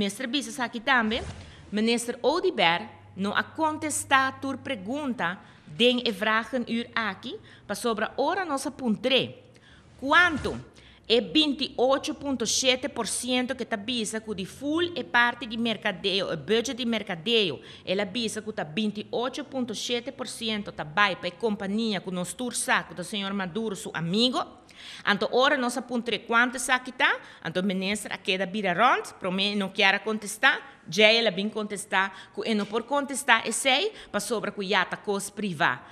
Ministro Bissa aqui também, Ministro Odiber não a contestar tua pergunta tem e vragen uur aqui para sobre ora nossa puntre. Quanto e 28.7% che tabisa con di full e parte di mercadeo, e budget di mercadeo, e la bisa con 28.7% tabai per compagnia con non stur sacco da signor Maduro suo amico, Anto ora non sappiamo tre quante sacchita, anto menestra che da bira rond, prome non chiara contesta, jay la bin contesta, e non por contesta e sei, pa sopra cu iata cos priva.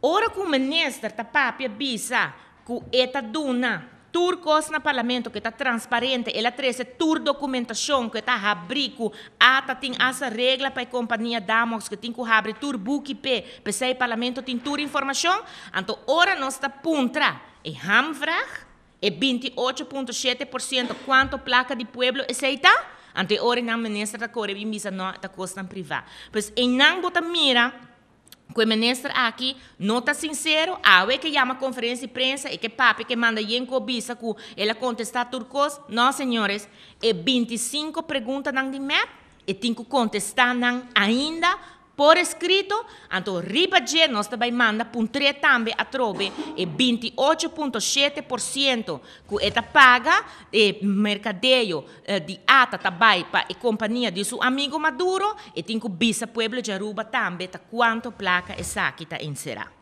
Ora cu menestra ta papia bisa, cu eta duna, tur na parlamento que está transparente, ela traz tur documentação que está abrico, ata tem essa regra para a companhia Damos que tem que abrir tur book p, para sair parlamento tem tur informação, então ora nós está puntra é é e hamvrag e 28.7% quanto placa de pueblo aceita? É Ante ora na ministra da Correia e misa não está custa privada. Pois em não bota mira o ministro aqui não está sincero, ah, é a ah, que chama conferência de prensa e é que papi que manda em cobiça que ele contestar turcos, não senhores, e 25 perguntas na de MEP e tem que contestar ainda por escrito, anto ribadje nostra baimanda puntre tambe a atrobe e 28.7% cu eta paga e mercadeio eh, di ata tabaipa e compagnia di suo amigo Maduro e tincu bisa pueblo giaruba tambe ta quanto placa e sacchita in sera.